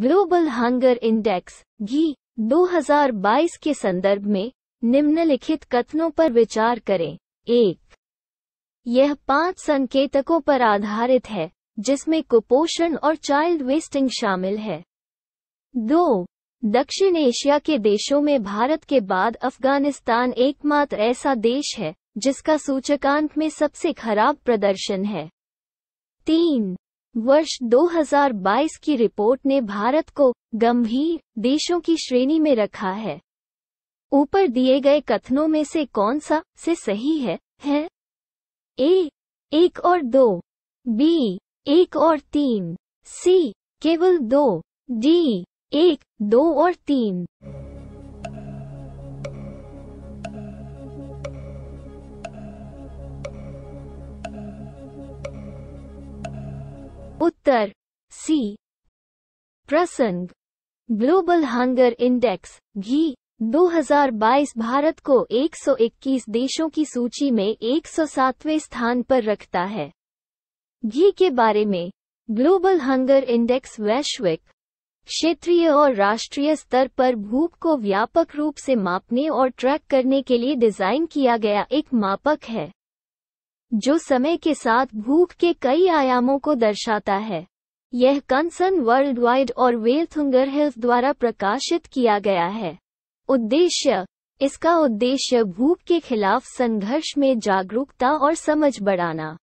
global hunger index घी 2022 के संदर्भ में निम्नलिखित कथनों पर विचार करें एक यह पांच संकेतकों पर आधारित है जिसमें कुपोषण और चाइल्ड वेस्टिंग शामिल है दो दक्षिण एशिया के देशों में भारत के बाद अफगानिस्तान एकमात्र ऐसा देश है जिसका सूचकांक में सबसे खराब प्रदर्शन है तीन वर्ष 2022 की रिपोर्ट ने भारत को गंभीर देशों की श्रेणी में रखा है ऊपर दिए गए कथनों में से कौन सा से सही है है ए एक और दो बी एक और तीन सी केवल दो डी एक दो और तीन उत्तर सी प्रसंग ग्लोबल हंगर इंडेक्स घी 2022 भारत को 121 देशों की सूची में 107वें स्थान पर रखता है घी के बारे में ग्लोबल हंगर इंडेक्स वैश्विक क्षेत्रीय और राष्ट्रीय स्तर पर भूख को व्यापक रूप से मापने और ट्रैक करने के लिए डिजाइन किया गया एक मापक है जो समय के साथ भूख के कई आयामों को दर्शाता है यह कंसर्न वर्ल्ड वाइड और वेल्थुंगर हेल्थ द्वारा प्रकाशित किया गया है उद्देश्य इसका उद्देश्य भूख के खिलाफ संघर्ष में जागरूकता और समझ बढ़ाना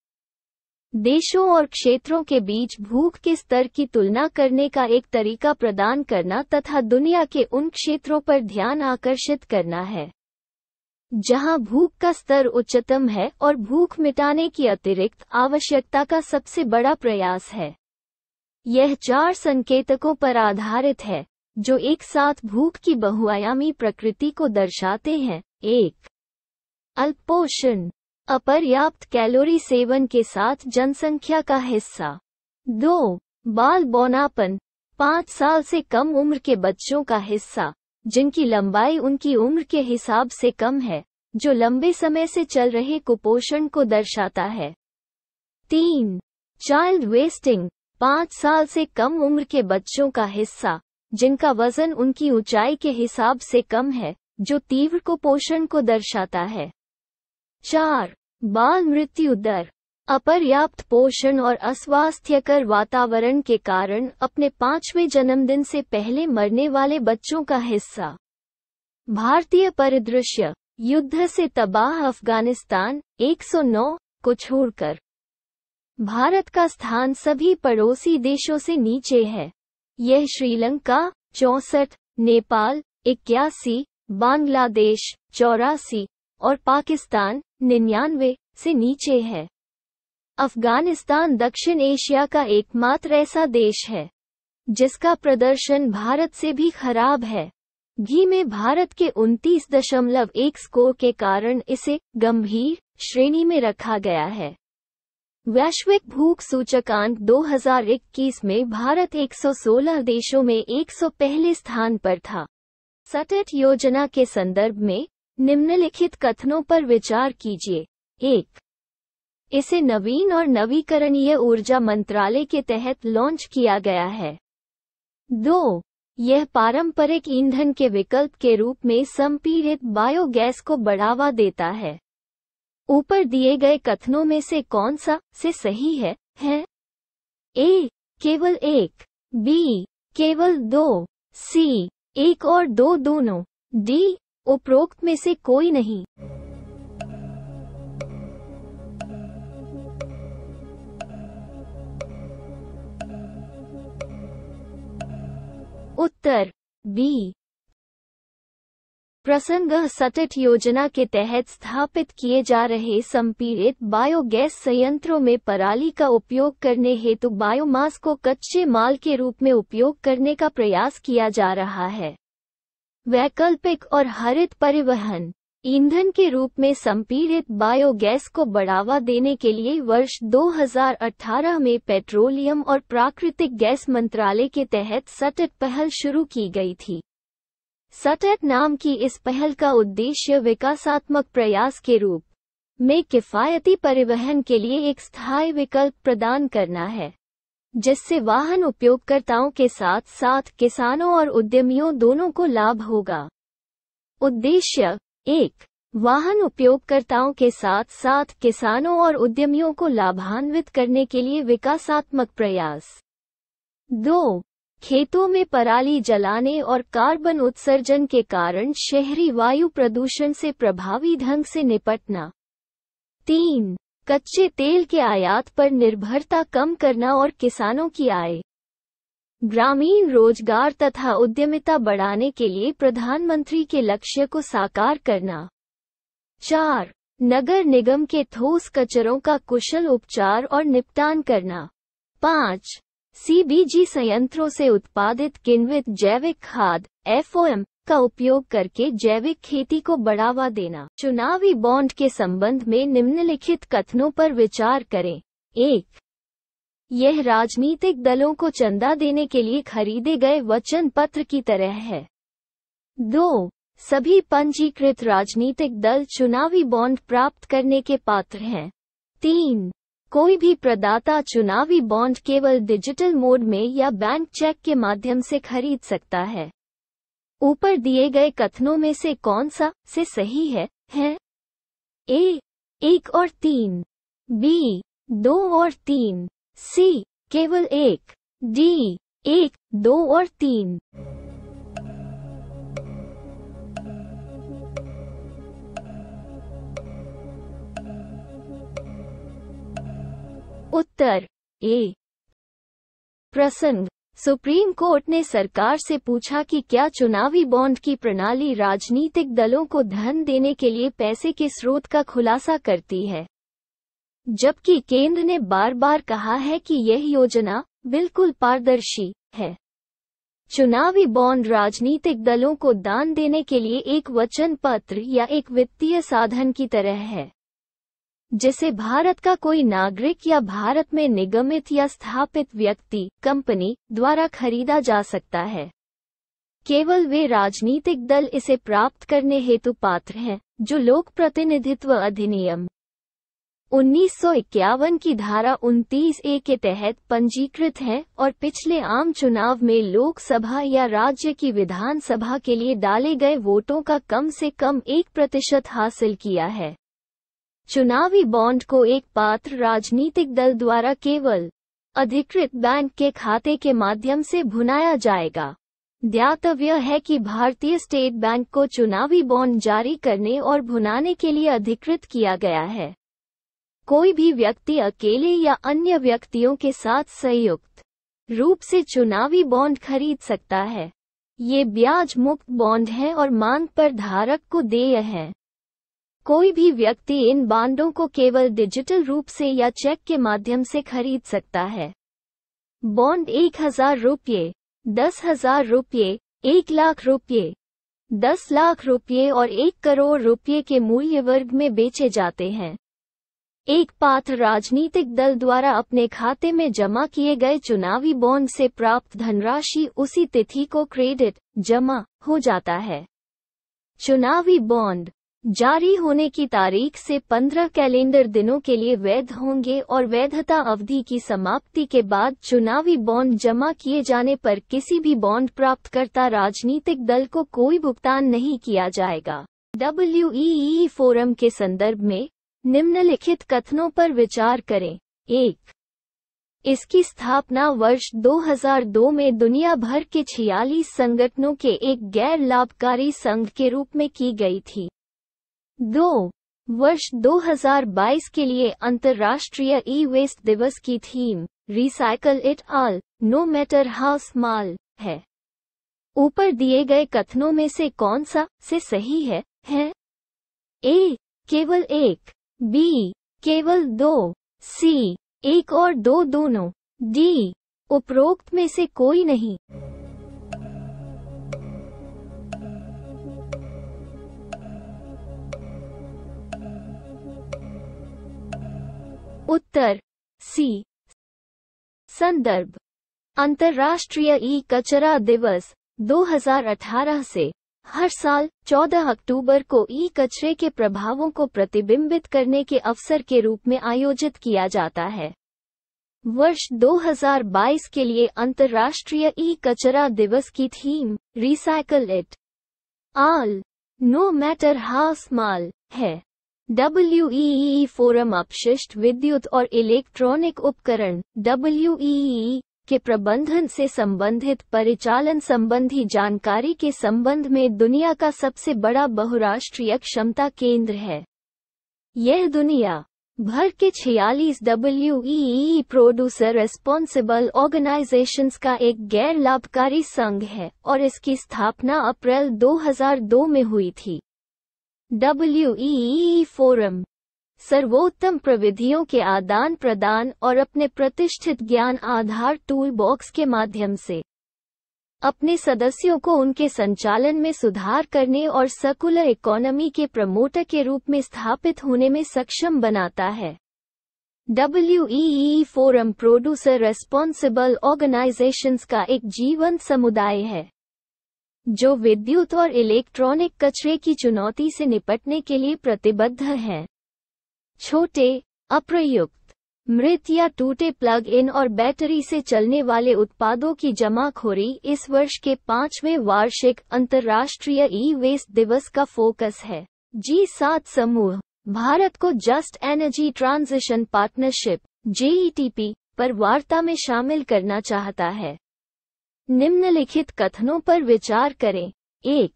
देशों और क्षेत्रों के बीच भूख के स्तर की तुलना करने का एक तरीका प्रदान करना तथा दुनिया के उन क्षेत्रों पर ध्यान आकर्षित करना है जहां भूख का स्तर उच्चतम है और भूख मिटाने की अतिरिक्त आवश्यकता का सबसे बड़ा प्रयास है यह चार संकेतकों पर आधारित है जो एक साथ भूख की बहुआयामी प्रकृति को दर्शाते हैं एक अल्पोषण अपर्याप्त कैलोरी सेवन के साथ जनसंख्या का हिस्सा दो बाल बौनापन पाँच साल से कम उम्र के बच्चों का हिस्सा जिनकी लंबाई उनकी उम्र के हिसाब से कम है जो लंबे समय से चल रहे कुपोषण को दर्शाता है तीन चाइल्ड वेस्टिंग पाँच साल से कम उम्र के बच्चों का हिस्सा जिनका वजन उनकी ऊंचाई के हिसाब से कम है जो तीव्र कुपोषण को दर्शाता है चार बाल मृत्यु दर अपर्याप्त पोषण और अस्वास्थ्यकर वातावरण के कारण अपने पांचवें जन्मदिन से पहले मरने वाले बच्चों का हिस्सा भारतीय परिदृश्य युद्ध से तबाह अफगानिस्तान 109 को छोड़कर भारत का स्थान सभी पड़ोसी देशों से नीचे है यह श्रीलंका चौसठ नेपाल इक्यासी बांग्लादेश चौरासी और पाकिस्तान निन्यानवे से नीचे है अफगानिस्तान दक्षिण एशिया का एकमात्र ऐसा देश है जिसका प्रदर्शन भारत से भी खराब है घी में भारत के दशमलव एक स्कोर के कारण इसे गंभीर श्रेणी में रखा गया है वैश्विक भूख सूचकांक 2021 में भारत 116 देशों में एक पहले स्थान पर था सटेट योजना के संदर्भ में निम्नलिखित कथनों पर विचार कीजिए एक इसे नवीन और नवीकरणीय ऊर्जा मंत्रालय के तहत लॉन्च किया गया है दो यह पारंपरिक ईंधन के विकल्प के रूप में संपीड़ित बायोगैस को बढ़ावा देता है ऊपर दिए गए कथनों में से कौन सा से सही है है ए केवल एक बी केवल दो सी एक और दो दोनों डी उपरोक्त में से कोई नहीं उत्तर बी प्रसंग सतट योजना के तहत स्थापित किए जा रहे संपीड़ित बायोगैस संयंत्रों में पराली का उपयोग करने हेतु बायोमास को कच्चे माल के रूप में उपयोग करने का प्रयास किया जा रहा है वैकल्पिक और हरित परिवहन ईंधन के रूप में संपीड़ित बायोगैस को बढ़ावा देने के लिए वर्ष 2018 में पेट्रोलियम और प्राकृतिक गैस मंत्रालय के तहत सटट पहल शुरू की गई थी सटट नाम की इस पहल का उद्देश्य विकासात्मक प्रयास के रूप में किफायती परिवहन के लिए एक स्थायी विकल्प प्रदान करना है जिससे वाहन उपयोगकर्ताओं के साथ साथ किसानों और उद्यमियों दोनों को लाभ होगा उद्देश्य एक वाहन उपयोगकर्ताओं के साथ साथ किसानों और उद्यमियों को लाभान्वित करने के लिए विकासात्मक प्रयास दो खेतों में पराली जलाने और कार्बन उत्सर्जन के कारण शहरी वायु प्रदूषण से प्रभावी ढंग से निपटना तीन कच्चे तेल के आयात पर निर्भरता कम करना और किसानों की आय ग्रामीण रोजगार तथा उद्यमिता बढ़ाने के लिए प्रधानमंत्री के लक्ष्य को साकार करना चार नगर निगम के ठोस कचरों का कुशल उपचार और निपटान करना पाँच सीबीजी संयंत्रों से उत्पादित किन्वित जैविक खाद एफ का उपयोग करके जैविक खेती को बढ़ावा देना चुनावी बॉन्ड के संबंध में निम्नलिखित कथनों पर विचार करें एक यह राजनीतिक दलों को चंदा देने के लिए खरीदे गए वचन पत्र की तरह है दो सभी पंजीकृत राजनीतिक दल चुनावी बॉन्ड प्राप्त करने के पात्र हैं तीन कोई भी प्रदाता चुनावी बॉन्ड केवल डिजिटल मोड में या बैंक चेक के माध्यम से खरीद सकता है ऊपर दिए गए कथनों में से कौन सा से सही है है ए एक और तीन बी दो और तीन सी केवल एक डी एक दो और तीन उत्तर ए प्रसंग सुप्रीम कोर्ट ने सरकार से पूछा कि क्या चुनावी बॉन्ड की प्रणाली राजनीतिक दलों को धन देने के लिए पैसे के स्रोत का खुलासा करती है जबकि केंद्र ने बार बार कहा है कि यह योजना बिल्कुल पारदर्शी है चुनावी बॉन्ड राजनीतिक दलों को दान देने के लिए एक वचन पत्र या एक वित्तीय साधन की तरह है जिसे भारत का कोई नागरिक या भारत में निगमित या स्थापित व्यक्ति कंपनी द्वारा खरीदा जा सकता है केवल वे राजनीतिक दल इसे प्राप्त करने हेतु पात्र हैं जो लोक प्रतिनिधित्व अधिनियम उन्नीस की धारा उनतीस ए के तहत पंजीकृत हैं और पिछले आम चुनाव में लोकसभा या राज्य की विधानसभा के लिए डाले गए वोटों का कम से कम एक प्रतिशत हासिल किया है चुनावी बॉन्ड को एक पात्र राजनीतिक दल द्वारा केवल अधिकृत बैंक के खाते के माध्यम से भुनाया जाएगा ध्यातव्य है कि भारतीय स्टेट बैंक को चुनावी बॉन्ड जारी करने और भुनाने के लिए अधिकृत किया गया है कोई भी व्यक्ति अकेले या अन्य व्यक्तियों के साथ संयुक्त रूप से चुनावी बॉन्ड खरीद सकता है ये ब्याज मुक्त बॉन्ड है और मांग पर धारक को देय है कोई भी व्यक्ति इन बॉन्डों को केवल डिजिटल रूप से या चेक के माध्यम से खरीद सकता है बॉन्ड एक हजार रुपये दस हजार रुपये एक लाख रुपये दस लाख रुपये और एक करोड़ रुपये के मूल्य वर्ग में बेचे जाते हैं एक पात्र राजनीतिक दल द्वारा अपने खाते में जमा किए गए चुनावी बॉन्ड से प्राप्त धनराशि उसी तिथि को क्रेडिट जमा हो जाता है चुनावी बॉन्ड जारी होने की तारीख से 15 कैलेंडर दिनों के लिए वैध होंगे और वैधता अवधि की समाप्ति के बाद चुनावी बॉन्ड जमा किए जाने पर किसी भी बॉन्ड प्राप्तकर्ता राजनीतिक दल को कोई भुगतान नहीं किया जाएगा डब्ल्यू फोरम के संदर्भ में निम्नलिखित कथनों पर विचार करें एक इसकी स्थापना वर्ष 2002 में दुनिया भर के छियालीस संगठनों के एक गैर लाभकारी संघ के रूप में की गई थी दो वर्ष 2022 के लिए अंतर्राष्ट्रीय ई वेस्ट दिवस की theme recycle it all no matter how small है ऊपर दिए गए कथनों में से कौन सा से सही है है ए केवल एक बी केवल दो सी एक और दो दोनों डी उपरोक्त में से कोई नहीं उत्तर सी संदर्भ अंतर्राष्ट्रीय ई कचरा दिवस 2018 से हर साल 14 अक्टूबर को ई कचरे के प्रभावों को प्रतिबिंबित करने के अवसर के रूप में आयोजित किया जाता है वर्ष 2022 के लिए अंतर्राष्ट्रीय ई कचरा दिवस की theme recycle it all no matter how small है डब्ल्यू फोरम अपशिष्ट विद्युत और इलेक्ट्रॉनिक उपकरण डब्ल्यू के प्रबंधन से संबंधित परिचालन संबंधी जानकारी के संबंध में दुनिया का सबसे बड़ा बहुराष्ट्रीय क्षमता केंद्र है यह दुनिया भर के 46 डब्ल्यू प्रोड्यूसर रेस्पॉन्सिबल ऑर्गेनाइजेशन का एक गैर लाभकारी संघ है और इसकी स्थापना अप्रैल 2002 में हुई थी डब्ल्यू फोरम e e सर्वोत्तम प्रविधियों के आदान प्रदान और अपने प्रतिष्ठित ज्ञान आधार टूल बॉक्स के माध्यम से अपने सदस्यों को उनके संचालन में सुधार करने और सर्कुलर इकोनॉमी के प्रमोटर के रूप में स्थापित होने में सक्षम बनाता है W forum producer responsible organisations का एक जीवंत समुदाय है जो विद्युत और इलेक्ट्रॉनिक कचरे की चुनौती से निपटने के लिए प्रतिबद्ध है छोटे अप्रयुक्त मृत या टूटे प्लग इन और बैटरी से चलने वाले उत्पादों की जमाखोरी इस वर्ष के पांचवें वार्षिक अंतर्राष्ट्रीय ई वेस्ट दिवस का फोकस है जी सात समूह भारत को just energy transition partnership JETP पर वार्ता में शामिल करना चाहता है निम्नलिखित कथनों पर विचार करें एक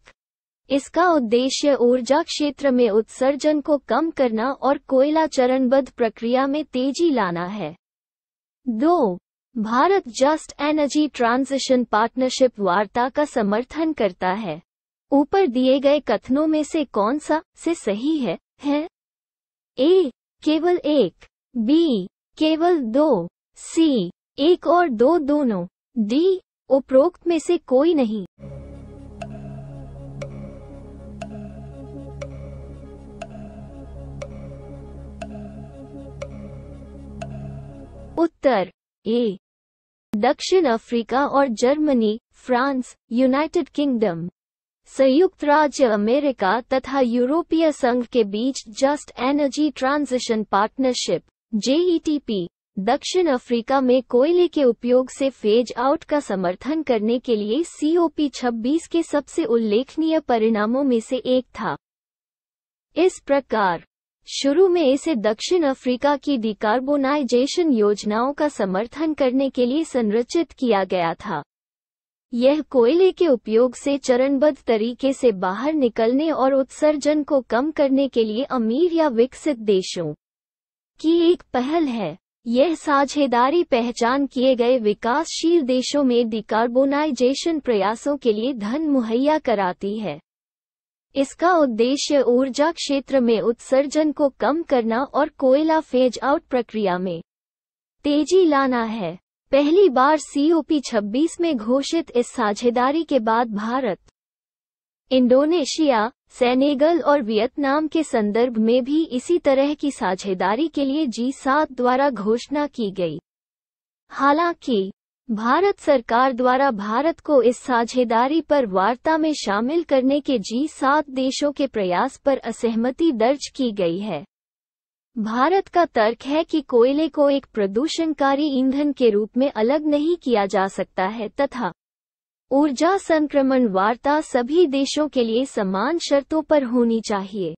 इसका उद्देश्य ऊर्जा क्षेत्र में उत्सर्जन को कम करना और कोयला चरणबद्ध प्रक्रिया में तेजी लाना है दो Bharat just energy transition partnership वार्ता का समर्थन करता है ऊपर दिए गए कथनों में से कौन सा से सही है है ए केवल एक बी केवल दो सी एक और दो दोनों डी उपरोक्त में से कोई नहीं उत्तर ए दक्षिण अफ्रीका और जर्मनी फ्रांस यूनाइटेड किंगडम संयुक्त राज्य अमेरिका तथा यूरोपीय संघ के बीच just energy transition partnership JETP दक्षिण अफ्रीका में कोयले के उपयोग से फेज आउट का समर्थन करने के लिए सीओपी 26 के सबसे उल्लेखनीय परिणामों में से एक था इस प्रकार शुरू में इसे दक्षिण अफ्रीका की डिकार्बोनाइजेशन योजनाओं का समर्थन करने के लिए संरचित किया गया था यह कोयले के उपयोग से चरणबद्ध तरीके से बाहर निकलने और उत्सर्जन को कम करने के लिए अमीर या विकसित देशों की एक पहल है यह साझेदारी पहचान किए गए विकासशील देशों में डिकार्बोनाइजेशन प्रयासों के लिए धन मुहैया कराती है इसका उद्देश्य ऊर्जा क्षेत्र में उत्सर्जन को कम करना और कोयला फेज आउट प्रक्रिया में तेजी लाना है पहली बार सीओपी 26 में घोषित इस साझेदारी के बाद भारत इंडोनेशिया सेनेगल और वियतनाम के संदर्भ में भी इसी तरह की साझेदारी के लिए जी सात द्वारा घोषणा की गई हालांकि भारत सरकार द्वारा भारत को इस साझेदारी पर वार्ता में शामिल करने के जी सात देशों के प्रयास पर असहमति दर्ज की गई है भारत का तर्क है कि कोयले को एक प्रदूषणकारी ईंधन के रूप में अलग नहीं किया जा सकता है तथा ऊर्जा संक्रमण वार्ता सभी देशों के लिए समान शर्तों पर होनी चाहिए